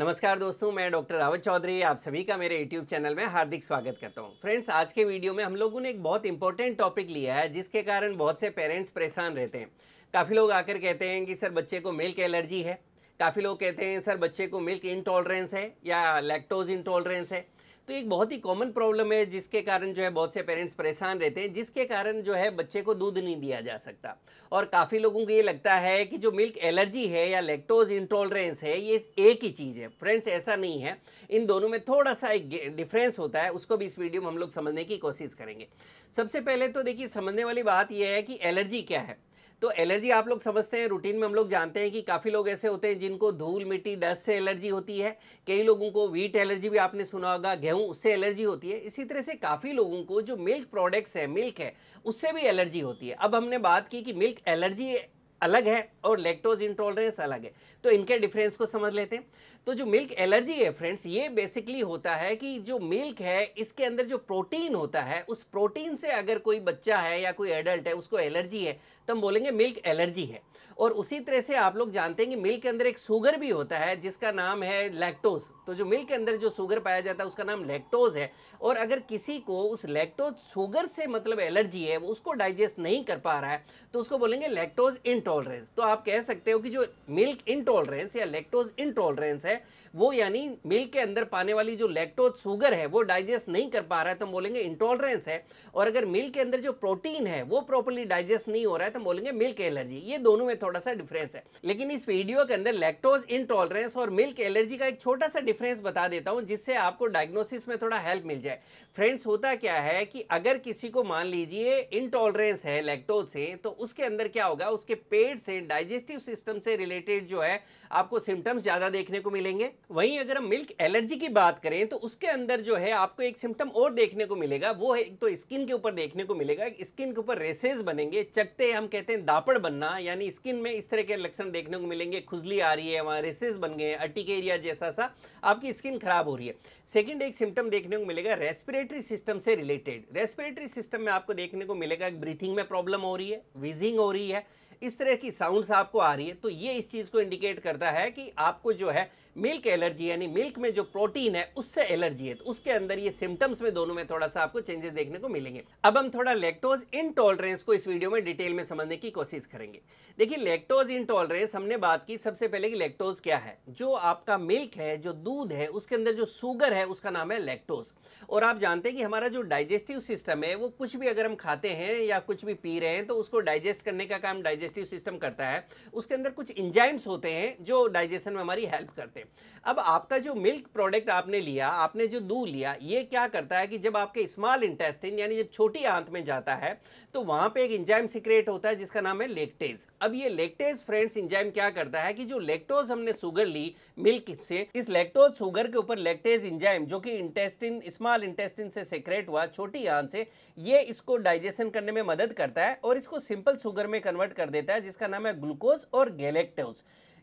नमस्कार दोस्तों मैं डॉक्टर रावत चौधरी आप सभी का मेरे यूट्यूब चैनल में हार्दिक स्वागत करता हूं फ्रेंड्स आज के वीडियो में हम लोगों ने एक बहुत इंपॉर्टेंट टॉपिक लिया है जिसके कारण बहुत से पेरेंट्स परेशान रहते हैं काफ़ी लोग आकर कहते हैं कि सर बच्चे को मिल्क एलर्जी है काफ़ी लोग कहते हैं सर बच्चे को मिल्क इंटॉलरेंस है या लैक्टोज इंटॉलरेंस है तो एक बहुत ही कॉमन प्रॉब्लम है जिसके कारण जो है बहुत से पेरेंट्स परेशान रहते हैं जिसके कारण जो है बच्चे को दूध नहीं दिया जा सकता और काफ़ी लोगों को ये लगता है कि जो मिल्क एलर्जी है या लेक्टोज इंटॉलरेंस है ये एक ही चीज़ है फ्रेंड्स ऐसा नहीं है इन दोनों में थोड़ा सा एक डिफरेंस होता है उसको भी इस वीडियो में हम लोग समझने की कोशिश करेंगे सबसे पहले तो देखिए समझने वाली बात यह है कि एलर्जी क्या है तो एलर्जी आप लोग समझते हैं रूटीन में हम लोग जानते हैं कि काफ़ी लोग ऐसे होते हैं जिनको धूल मिट्टी डस्ट से एलर्जी होती है कई लोगों को वीट एलर्जी भी आपने सुना होगा गेहूँ उससे एलर्जी होती है इसी तरह से काफ़ी लोगों को जो मिल्क प्रोडक्ट्स है मिल्क है उससे भी एलर्जी होती है अब हमने बात की कि मिल्क एलर्जी अलग है और लेक्टोज इंटॉलरेंस अलग है तो इनके डिफरेंस को समझ लेते हैं तो जो मिल्क एलर्जी है फ्रेंड्स ये बेसिकली होता है कि जो मिल्क है इसके अंदर जो प्रोटीन होता है उस प्रोटीन से अगर कोई बच्चा है या कोई एडल्ट है उसको एलर्जी है तो हम बोलेंगे मिल्क एलर्जी है और उसी तरह से आप लोग जानते हैं कि मिल्क के अंदर एक शुगर भी होता है जिसका नाम है लैक्टोज तो जो मिल्क के अंदर जो शुगर पाया जाता है उसका नाम लैक्टोज है और अगर किसी को उस लैक्टोज शुगर से मतलब एलर्जी है वो उसको डाइजेस्ट नहीं कर पा रहा है तो उसको बोलेंगे लैक्टोज इंटॉलरेंस तो आप कह सकते हो कि जो मिल्क इंटॉलरेंस या लैक्टोज इंटॉलरेंस है वो यानी मिल्क के अंदर पाने वाली जो लैक्टोज सुगर है वो डाइजेस्ट नहीं कर पा रहा है तो हम बोलेंगे इंटॉलरेंस है और अगर मिल्क के अंदर जो प्रोटीन है वो प्रॉपरली डाइजेस्ट नहीं हो रहा है तो हम बोलेंगे मिल्क एलर्जी ये दोनों में थोड़ा सा डिफरेंस है लेकिन इस वीडियो के अंदर लैक्टोज इंटॉलरेंस और मिल्क एलर्जी का एक छोटा सा डिफरेंस बता देता हूँ जिससे आपको डायग्नोसिस में थोड़ा हेल्प मिल जाए फ्रेंड्स होता क्या है कि अगर किसी को मान लीजिए इंटॉलरेंस है लैक्टोज से तो उसके अंदर क्या होगा उसके पेट से डाइजेस्टिव सिस्टम से रिलेटेड जो है आपको सिम्टम्स ज़्यादा देखने को मिलेंगे वहीं अगर हम मिल्क एलर्जी की बात करें तो उसके अंदर जो है आपको एक सिम्टम और देखने को मिलेगा वो है तो स्किन के ऊपर देखने को मिलेगा स्किन के ऊपर रेसेस बनेंगे चकते हम कहते हैं दापड़ बनना यानी स्किन में इस तरह के लक्षण देखने को मिलेंगे खुजली आ रही है वहाँ रेसेस बन गए हैं अटिक एरिया जैसा सा आपकी स्किन खराब हो रही है सेकेंड एक सिम्टम देखने को मिलेगा रेस्पिरेटरी सिस्टम से रिलेटेड रेस्पिरेटरी सिस्टम में आपको देखने को मिलेगा ब्रीथिंग में प्रॉब्लम हो रही है विजिंग हो रही है इस तरह की साउंड्स आपको आ रही है तो ये इस चीज़ को इंडिकेट करता है कि आपको जो है मिल्क एलर्जी यानी मिल्क में जो प्रोटीन है उससे एलर्जी है तो उसके अंदर ये सिम्टम्स में दोनों में थोड़ा सा आपको चेंजेस देखने को मिलेंगे अब हम थोड़ा लेक्टोज इनटॉलरेंस को इस वीडियो में डिटेल में समझने की कोशिश करेंगे देखिए लेक्टोज इनटॉलरेंस हमने बात की सबसे पहले कि लेक्टोज क्या है जो आपका मिल्क है जो दूध है उसके अंदर जो शुगर है उसका नाम है लेक्टोज और आप जानते हैं कि हमारा जो डाइजेस्टिव सिस्टम है वो कुछ भी अगर हम खाते हैं या कुछ भी पी रहे हैं तो उसको डाइजेस्ट करने का काम डाइजेस्ट डाइजेस्टिव सिस्टम करता है उसके अंदर कुछ इंजाइम्स होते हैं जो डाइजेशन में हमारी हेल्प करते हैं अब आपका जो मिल्क प्रोडक्ट आपने लिया आपने जो दूध लिया ये क्या करता है कि जब आपके स्मॉल इंटेस्टिन यानी जब छोटी आंत में जाता है तो वहाँ पर एक इंजाइम सिक्रेट होता है जिसका नाम है लेक्टेज अब ये लेक्टेज फ्रेंड्स इंजाइम क्या करता है कि जो लेक्टोज हमने सुगर ली मिल्क से इस लेक्टोज सुगर के ऊपर लेक्टेज इंजाइम जो कि इंटेस्टिन स्मॉल इंटेस्टिन से सेक्रेट हुआ छोटी आंत से ये इसको डाइजेशन करने में मदद करता है और इसको सिंपल सुगर में कन्वर्ट कर दे देता है जिसका नाम है ग्लूकोज और गैलेक्टोज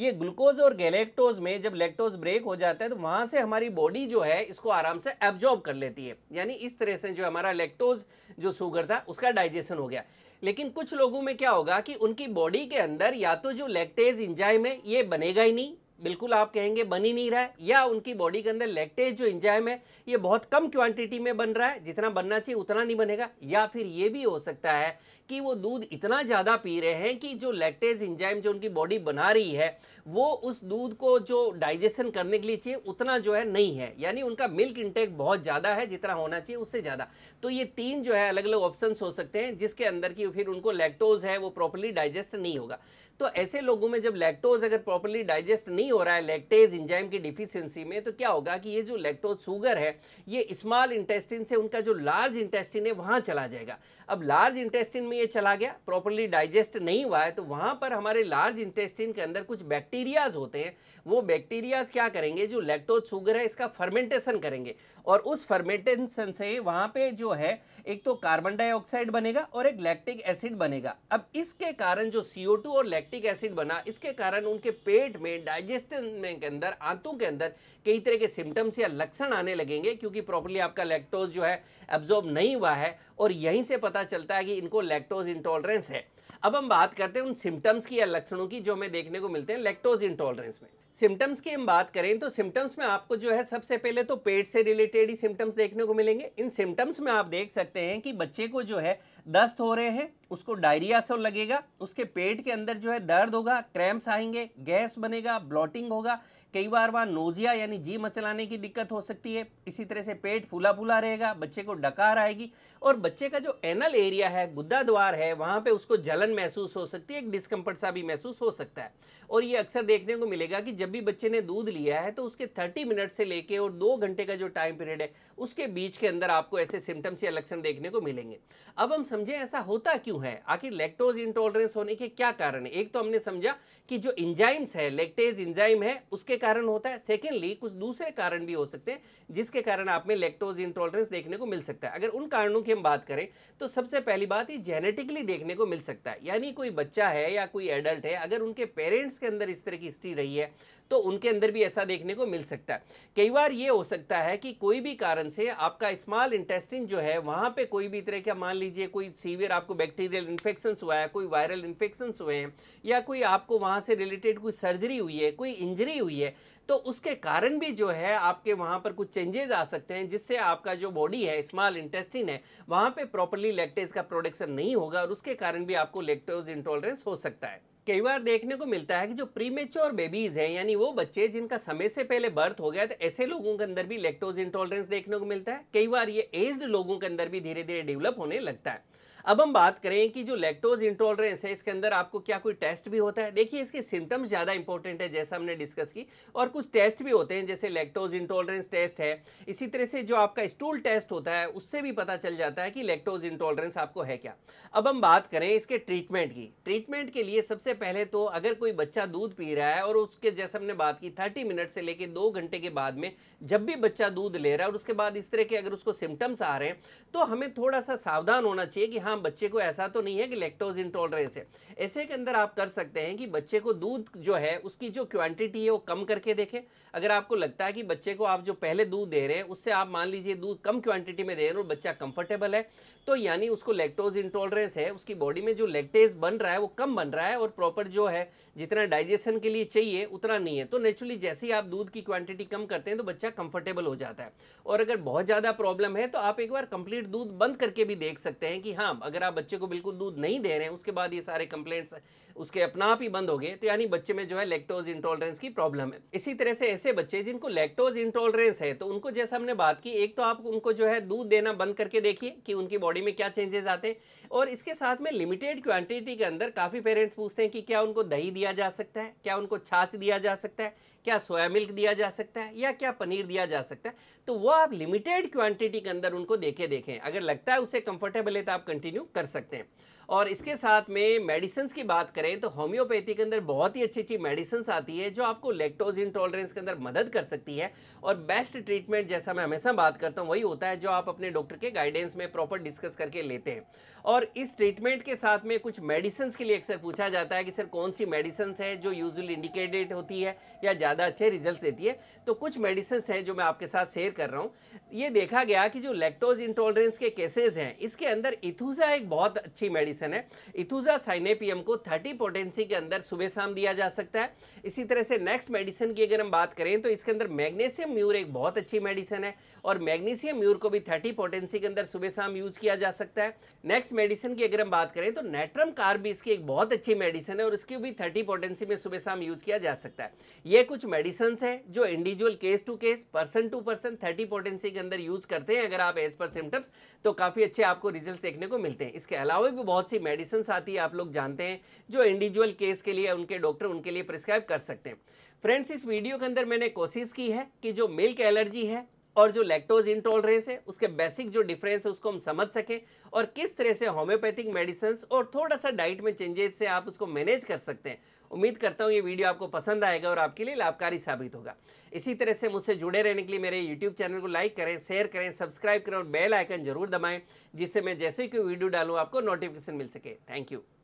ये ग्लूकोज और गैलेक्टोज में जब लेक्टोज ब्रेक हो जाता है तो वहां से हमारी बॉडी जो है इसको आराम से एब्जॉर्ब कर लेती है यानी इस तरह से जो हमारा लेक्टोज जो शुगर था उसका डाइजेशन हो गया लेकिन कुछ लोगों में क्या होगा कि उनकी बॉडी के अंदर या तो जो लेक्टेज इंजाइम है ये बनेगा ही नहीं बिल्कुल आप कहेंगे बन ही नहीं रहा है या उनकी बॉडी के अंदर लैक्टेज जो इंजाइम है ये बहुत कम क्वांटिटी में बन रहा है जितना बनना चाहिए उतना नहीं बनेगा या फिर ये भी हो सकता है कि वो दूध इतना ज़्यादा पी रहे हैं कि जो लैक्टेज इंजाइम जो उनकी बॉडी बना रही है वो उस दूध को जो डाइजेशन करने के लिए चाहिए उतना जो है नहीं है यानी उनका मिल्क इंटेक बहुत ज़्यादा है जितना होना चाहिए उससे ज़्यादा तो ये तीन जो है अलग अलग ऑप्शन हो सकते हैं जिसके अंदर की फिर उनको लैक्टोज है वो प्रॉपरली डाइजेस्ट नहीं होगा तो ऐसे लोगों में जब लैक्टोज अगर प्रॉपरली डाइजेस्ट नहीं हो रहा है लैक्टेज इंजाइम की डिफिशियंसी में तो क्या होगा कि ये जो लैक्टोज सुगर है ये स्मॉल इंटेस्टिन से उनका जो लार्ज इंटेस्टिन है वहां चला जाएगा अब लार्ज इंटेस्टिन में ये चला गया प्रॉपरली डाइजेस्ट नहीं हुआ है तो वहां पर हमारे लार्ज इंटेस्टिन के अंदर कुछ बैक्टीरियाज होते हैं वो बैक्टीरियाज क्या करेंगे जो लैक्टोज सुगर है इसका फर्मेंटेशन करेंगे और उस फर्मेंटेशन से वहां पर जो है एक तो कार्बन डाइऑक्साइड बनेगा और एक लैक्टिक एसिड बनेगा अब इसके कारण जो सीओ और लैक्टिक लैक्टिक एसिड बना इसके कारण उनके पेट में डाइजेस्टन में के अंदर आंतों के अंदर कई तरह के सिम्टम्स या लक्षण आने लगेंगे क्योंकि प्रॉपरली आपका लैक्टोज जो है एब्जॉर्ब नहीं हुआ है और यहीं से पता चलता है कि इनको लैक्टोज इंटॉलरेंस है अब हम बात करते हैं उन सिम्टम्स की या लक्षणों की जो हमें देखने को मिलते हैं लैक्टोज इंटॉलरेंस में सिम्टम्स की हम बात करें तो सिम्टम्स में आपको जो है सबसे पहले तो पेट से रिलेटेड ही सिम्टम्स देखने को मिलेंगे इन सिम्टम्स में आप देख सकते हैं कि बच्चे को जो है दस्त हो रहे हैं उसको डायरिया सो लगेगा उसके पेट के अंदर जो है दर्द होगा क्रैम्प्स आएंगे गैस बनेगा ब्लॉटिंग होगा कई बार वहाँ नोजिया यानी जी मचलाने की दिक्कत हो सकती है इसी तरह से पेट फूला फूला रहेगा बच्चे को डकार आएगी और बच्चे का जो एनल एरिया है गुद्दा द्वार है वहाँ पे उसको जलन महसूस हो सकती है एक डिस्कम्फर्ट सा भी महसूस हो सकता है और ये अक्सर देखने को मिलेगा कि जब भी बच्चे ने दूध लिया है तो उसके 30 मिनट से लेके और दो घंटे का जो टाइम पीरियड है उसके बीच के अंदर आपको ऐसे सिम्टम्स या लक्षण देखने को मिलेंगे अब हम समझे ऐसा होता क्यों है आखिर लेक्टोज इंटॉलरेंस होने के क्या कारण है एक तो हमने समझा कि जो इंजाइम्स है लेक्टेज इंजाइम है उसके कारण होता है सेकेंडली कुछ दूसरे कारण भी हो सकते हैं जिसके कारण आप में लेक्टोज इंटॉलरेंस देखने को मिल सकता है अगर उन कारणों की हम बात करें तो सबसे पहली बात ही जेनेटिकली देखने को मिल सकता है यानी कोई बच्चा है या कोई एडल्ट है अगर उनके पेरेंट्स के अंदर इस तरह की हिस्ट्री रही है तो उनके अंदर भी ऐसा देखने को मिल सकता है कई बार ये हो सकता है कि कोई भी कारण से आपका स्मॉल इंटेस्टिन जो है वहाँ पे कोई भी तरह का मान लीजिए कोई सीवियर आपको बैक्टीरियल इन्फेक्शन हुआ है कोई वायरल इन्फेक्शन हुए हैं या कोई आपको वहाँ से रिलेटेड कोई सर्जरी हुई है कोई इंजरी हुई है तो उसके कारण भी जो है आपके वहाँ पर कुछ चेंजेस आ सकते हैं जिससे आपका जो बॉडी है स्मॉल इंटेस्टिन है वहाँ पर प्रॉपरली लैक्टेज का प्रोडक्शन नहीं होगा और उसके कारण भी आपको लैक्टोज इंटॉलरेंस हो सकता है कई बार देखने को मिलता है कि जो प्रीमेच्योर बेबीज हैं यानी वो बच्चे जिनका समय से पहले बर्थ हो गया तो ऐसे लोगों के अंदर भी लेक्टोज इंटॉलरेंस देखने को मिलता है कई बार ये एज्ड लोगों के अंदर भी धीरे धीरे डेवलप होने लगता है अब हम बात करें कि जो लेक्टोज इंटॉलरेंस है इसके अंदर आपको क्या कोई टेस्ट भी होता है देखिए इसके सिम्टम्स ज़्यादा इंपॉर्टेंट है जैसा हमने डिस्कस की और कुछ टेस्ट भी होते हैं जैसे लेक्टोज इंटॉलरेंस टेस्ट है इसी तरह से जो आपका स्टूल टेस्ट होता है उससे भी पता चल जाता है कि लेक्टोज इंटॉलरेंस आपको है क्या अब हम बात करें इसके ट्रीटमेंट की ट्रीटमेंट के लिए सबसे पहले तो अगर कोई बच्चा दूध पी रहा है और उसके जैसे हमने बात की थर्टी मिनट से लेकर दो घंटे के बाद में जब भी बच्चा दूध ले रहा है और उसके बाद इस तरह के अगर उसको सिम्टम्स आ रहे हैं तो हमें थोड़ा सा सावधान होना चाहिए कि हाँ नाम बच्चे को ऐसा तो नहीं है कि लेक्टोज इंटॉलरेंस है ऐसे के अंदर आप कर सकते हैं कि बच्चे को दूध जो है उसकी जो क्वांटिटी है वो कम करके देखें अगर आपको लगता है कि बच्चे को आप जो पहले दूध दे रहे हैं उससे आप मान लीजिए दूध कम क्वांटिटी में दे रहे हैं और बच्चा कंफर्टेबल है तो यानी उसको लेक्टोज इंटॉलरेंस है उसकी बॉडी में जो लेक्टेज बन रहा है वो कम बन रहा है और प्रॉपर जो है जितना डाइजेशन के लिए चाहिए उतना नहीं है तो नेचुरली जैसे ही आप दूध की क्वांटिटी कम करते हैं तो बच्चा कंफर्टेबल हो जाता है और अगर बहुत ज़्यादा प्रॉब्लम है तो आप एक बार कंप्लीट दूध बंद करके भी देख सकते हैं कि हाँ अगर आप बच्चे को बिल्कुल दूध नहीं दे रहे हैं उसके बाद ये सारे कंप्लेंट्स उसके अपना आप ही बंद हो गए तो यानी बच्चे में जो है लेक्टोज इंटॉलरेंस की प्रॉब्लम है इसी तरह से ऐसे बच्चे जिनको लेक्टोज इंटॉलरेंस है तो उनको जैसा हमने बात की एक तो आप उनको जो है दूध देना बंद करके देखिए कि उनकी बॉडी में क्या चेंजेस आते हैं और इसके साथ में लिमिटेड क्वांटिटी के अंदर काफ़ी पेरेंट्स पूछते हैं कि क्या उनको दही दिया जा सकता है क्या उनको छाछ दिया जा सकता है क्या सोया मिल्क दिया जा सकता है या क्या पनीर दिया जा सकता है तो वो आप लिमिटेड क्वांटिटी के अंदर उनको देखे देखें अगर लगता है उसे कंफर्टेबल है तो आप कंटिन्यू कर सकते हैं और इसके साथ में मेडिसिन की बात करें तो होम्योपैथी के अंदर बहुत ही अच्छी अच्छी मेडिसिन आती है जो आपको लेक्टोज इंटॉलरेंस के अंदर मदद कर सकती है और बेस्ट ट्रीटमेंट जैसा मैं हमेशा बात करता हूँ वही होता है जो आप अपने डॉक्टर के गाइडेंस में प्रॉपर डिस्कस करके लेते हैं और इस ट्रीटमेंट के साथ में कुछ मेडिसिन के लिए अक्सर पूछा जाता है कि सर कौन सी मेडिसिन है जो यूजली इंडिकेटेड होती है या ज़्यादा अच्छे रिजल्ट देती है तो कुछ मेडिसिन हैं जो मैं आपके साथ शेयर कर रहा हूँ ये देखा गया कि जो लेक्टोज इंटॉलरेंस के केसेज हैं इसके अंदर इथूसा एक बहुत अच्छी मेडिसिन कंडीशन है इथुजा साइनेपियम को 30 पोटेंसी के अंदर सुबह शाम दिया जा सकता है इसी तरह से नेक्स्ट मेडिसिन की अगर हम बात करें तो इसके अंदर मैग्नीशियम म्यूर एक बहुत अच्छी मेडिसिन है और मैग्नीशियम म्यूर को भी थर्टी पोटेंसी के अंदर सुबह शाम यूज किया जा सकता है नेक्स्ट मेडिसिन की अगर हम बात करें तो नेट्रम कार भी इसकी एक बहुत अच्छी मेडिसिन है और इसकी भी थर्टी पोटेंसी में सुबह शाम यूज किया जा सकता है ये कुछ मेडिसिन है जो individual case to case person to person thirty potency के अंदर यूज करते हैं अगर आप एज पर सिम्टम्स तो काफी अच्छे आपको रिजल्ट देखने को मिलते हैं इसके अलावा भी बहुत बहुत सी मेडिसिन आती है आप लोग जानते हैं जो इंडिविजुअल केस के लिए उनके डॉक्टर उनके लिए प्रिस्क्राइब कर सकते हैं फ्रेंड्स इस वीडियो के अंदर मैंने कोशिश की है कि जो मिल्क एलर्जी है और जो लैक्टोज इंटॉलरेंस है उसके बेसिक जो डिफरेंस है उसको हम समझ सकें और किस तरह से होम्योपैथिक मेडिसिन और थोड़ा सा डाइट में चेंजेस से आप उसको मैनेज कर सकते हैं उम्मीद करता हूँ ये वीडियो आपको पसंद आएगा और आपके लिए लाभकारी साबित होगा इसी तरह से मुझसे जुड़े रहने के लिए मेरे यूट्यूब चैनल को लाइक करें शेयर करें सब्सक्राइब करें और बेल आइकन जरूर दबाएँ जिससे मैं जैसे ही कोई वीडियो डालूँ आपको नोटिफिकेशन मिल सके थैंक यू